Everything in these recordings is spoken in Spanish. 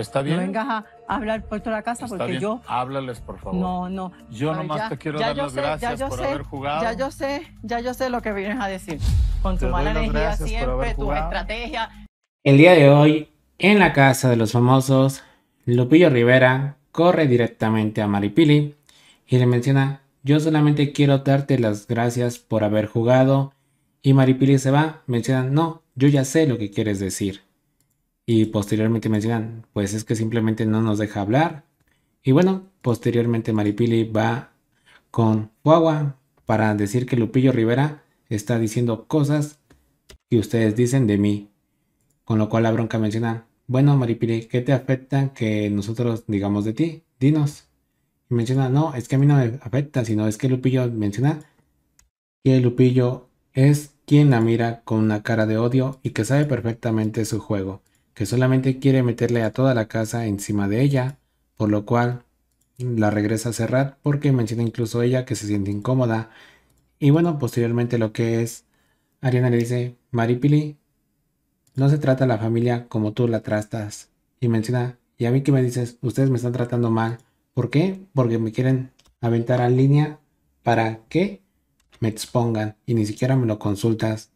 ¿Está bien? No vengas a hablar por toda la casa porque yo... Háblales, por favor. No, no. Yo nomás te quiero dar las gracias por haber jugado. Ya yo sé, ya yo sé lo que vienes a decir. Con tu mala energía siempre, tu estrategia. El día de hoy, en la casa de los famosos, Lupillo Rivera corre directamente a Maripili y le menciona, yo solamente quiero darte las gracias por haber jugado. Y Maripili se va, menciona, no, yo ya sé lo que quieres decir y posteriormente mencionan, pues es que simplemente no nos deja hablar. Y bueno, posteriormente Maripili va con Guagua para decir que Lupillo Rivera está diciendo cosas que ustedes dicen de mí. Con lo cual la bronca menciona, bueno Maripili, ¿qué te afecta que nosotros digamos de ti? Dinos. Y menciona, no, es que a mí no me afecta, sino es que Lupillo menciona que Lupillo es quien la mira con una cara de odio y que sabe perfectamente su juego que solamente quiere meterle a toda la casa encima de ella, por lo cual la regresa a cerrar. porque menciona incluso ella que se siente incómoda. Y bueno, posteriormente lo que es, Ariana le dice, Maripili, no se trata a la familia como tú la tratas. Y menciona, y a mí que me dices, ustedes me están tratando mal. ¿Por qué? Porque me quieren aventar a línea para que me expongan y ni siquiera me lo consultas.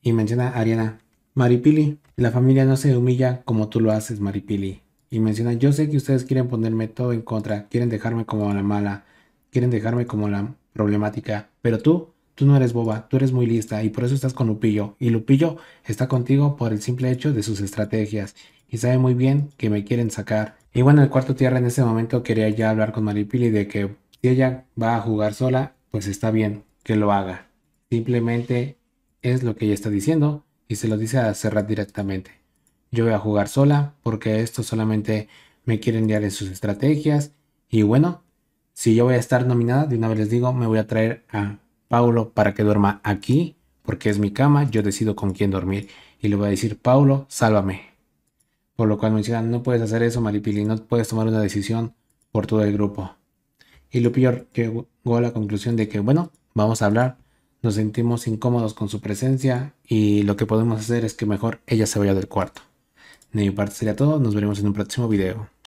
Y menciona Ariana, Maripili, la familia no se humilla como tú lo haces, Maripili. Y menciona, yo sé que ustedes quieren ponerme todo en contra, quieren dejarme como la mala, quieren dejarme como la problemática, pero tú, tú no eres boba, tú eres muy lista y por eso estás con Lupillo. Y Lupillo está contigo por el simple hecho de sus estrategias y sabe muy bien que me quieren sacar. Y bueno, el cuarto tierra en ese momento quería ya hablar con Maripili de que si ella va a jugar sola, pues está bien que lo haga. Simplemente es lo que ella está diciendo y se lo dice a Serrat directamente. Yo voy a jugar sola porque esto solamente me quieren guiar en sus estrategias y bueno, si yo voy a estar nominada, de una vez les digo, me voy a traer a Paulo para que duerma aquí porque es mi cama, yo decido con quién dormir y le voy a decir, Paulo, sálvame. Por lo cual me dicen. Ah, no puedes hacer eso, Maripili, no puedes tomar una decisión por todo el grupo. Y Que llegó a la conclusión de que, bueno, vamos a hablar nos sentimos incómodos con su presencia y lo que podemos hacer es que mejor ella se vaya del cuarto. De mi parte sería todo, nos veremos en un próximo video.